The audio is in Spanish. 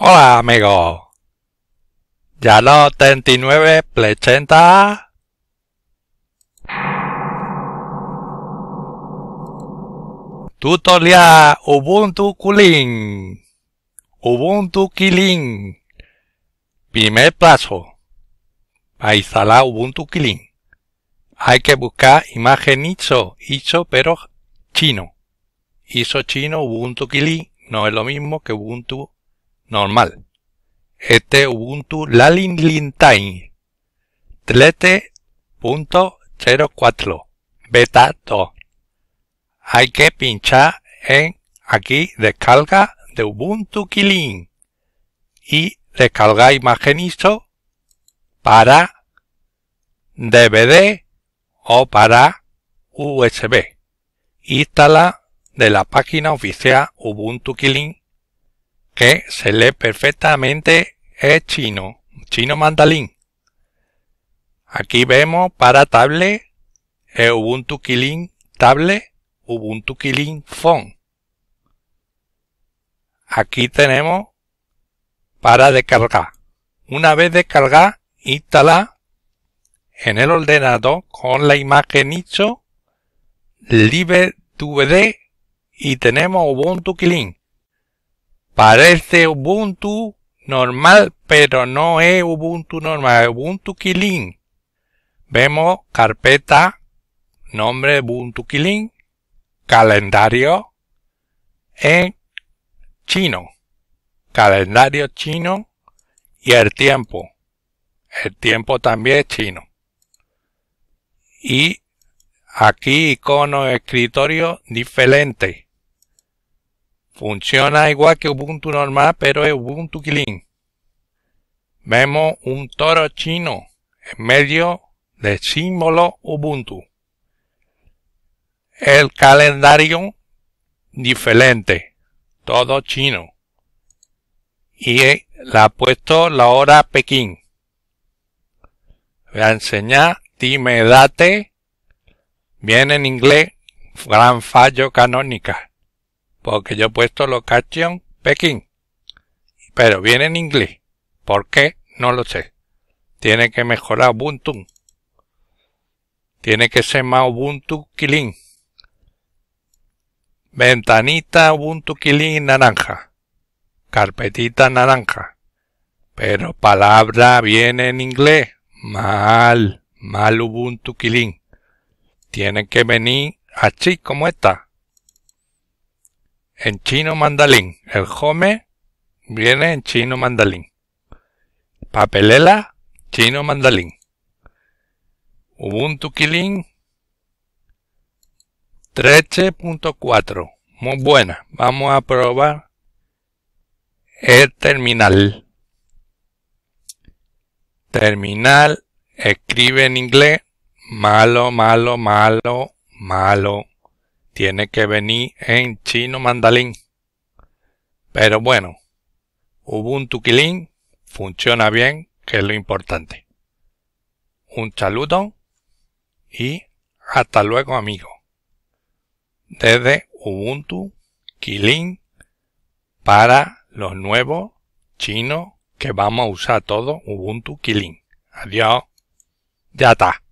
Hola amigo. Ya lo 39 plechenta. Tutorial Ubuntu Kulin. Ubuntu Kilin. Primer paso. Para instalar Ubuntu Kilin. Hay que buscar imagen ISO, ISO pero chino. ISO chino Ubuntu Kilin no es lo mismo que Ubuntu normal. Este Ubuntu Lalin 3.04 Beta 2. Hay que pinchar en aquí descarga de Ubuntu Kilin y descarga imagen ISO para DVD o para USB. Instala de la página oficial Ubuntu kilin que se lee perfectamente es chino, chino mandarín. Aquí vemos para tablet. Eh, Ubuntu Killing Tablet. Ubuntu Killing font. Aquí tenemos para descargar. Una vez descargar, instala en el ordenador con la imagen Libre DVD. y tenemos Ubuntu Killing. Parece Ubuntu normal, pero no es Ubuntu normal, es Ubuntu Kiling. Vemos carpeta, nombre Ubuntu Kiling, calendario en chino, calendario chino y el tiempo. El tiempo también es chino. Y aquí icono escritorio diferente Funciona igual que Ubuntu normal, pero es Ubuntu Clean. Vemos un toro chino en medio del símbolo Ubuntu. El calendario diferente, todo chino. Y eh, le ha puesto la hora Pekín. Voy a enseñar, time date, viene en inglés, gran fallo canónica. Porque yo he puesto location Pekín. Pero viene en inglés. ¿Por qué? No lo sé. Tiene que mejorar Ubuntu. Tiene que ser más Ubuntu Killing. Ventanita Ubuntu Killing naranja. Carpetita naranja. Pero palabra viene en inglés. Mal. Mal Ubuntu Killing. Tiene que venir así como está en chino mandalín. El home viene en chino mandalín. Papelela, chino mandalín. Ubuntu Killing 13.4. Muy buena. Vamos a probar el terminal. Terminal escribe en inglés malo, malo, malo, malo tiene que venir en chino mandalín. Pero bueno, Ubuntu Kilin funciona bien, que es lo importante. Un saludo y hasta luego amigos. Desde Ubuntu Kilin para los nuevos chinos que vamos a usar todo Ubuntu Kilin. Adiós. Ya está.